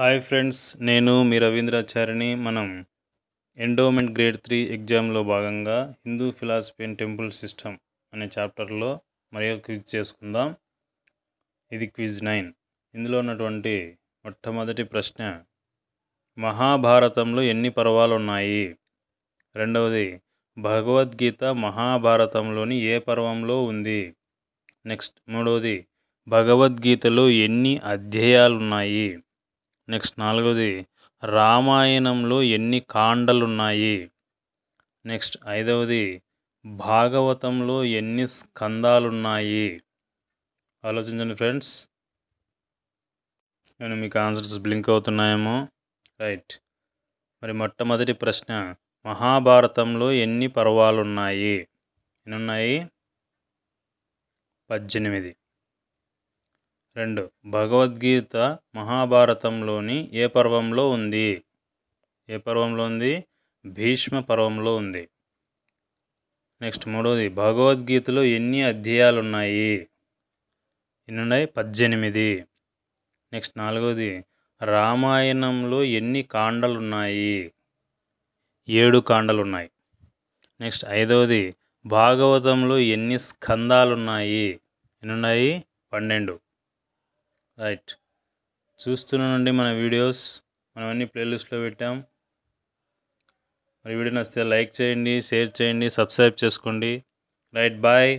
hi friends నేను మీ రవీంద్రాచార్యని మనం endowment grade three ఎగ్జామ్లో భాగంగా Hindu philosophy and temple system అనే చాప్టర్లో మరి క్విజ్ చేసుకుందాం ఇది క్విజ్ నైన్ ఇందులో ఉన్నటువంటి మొట్టమొదటి ప్రశ్న మహాభారతంలో ఎన్ని పర్వాలు ఉన్నాయి రెండవది భగవద్గీత మహాభారతంలోని ఏ పర్వంలో ఉంది నెక్స్ట్ మూడవది భగవద్గీతలో ఎన్ని అధ్యాయాలు ఉన్నాయి నెక్స్ట్ నాలుగవది రామాయణంలో ఎన్ని కాండలున్నాయి నెక్స్ట్ ఐదవది భాగవతంలో ఎన్ని స్కందాలున్నాయి ఆలోచించండి ఫ్రెండ్స్ నేను మీకు ఆన్సర్స్ బ్లింక్ అవుతున్నాయేమో రైట్ మరి మొట్టమొదటి ప్రశ్న మహాభారతంలో ఎన్ని పర్వాలున్నాయి ఉన్నాయి పద్దెనిమిది రెండు భగవద్గీత మహాభారతంలోని ఏ పర్వంలో ఉంది ఏ పర్వంలో ఉంది భీష్మ పర్వంలో ఉంది నెక్స్ట్ మూడవది భగవద్గీతలో ఎన్ని అధ్యాయాలు ఉన్నాయి ఎన్ని ఉన్నాయి పద్దెనిమిది నెక్స్ట్ నాలుగవది రామాయణంలో ఎన్ని కాండలు ఉన్నాయి ఏడు కాండలు ఉన్నాయి నెక్స్ట్ ఐదవది భాగవతంలో ఎన్ని స్కందాలు ఉన్నాయి ఎన్ని ఉన్నాయి పన్నెండు రైట్ చూస్తున్నానండి మన వీడియోస్ మనం అన్ని ప్లేలిస్ట్లో పెట్టాం మరి వీడియో నచ్చితే లైక్ చేయండి షేర్ చేయండి సబ్స్క్రైబ్ చేసుకోండి రైట్ బాయ్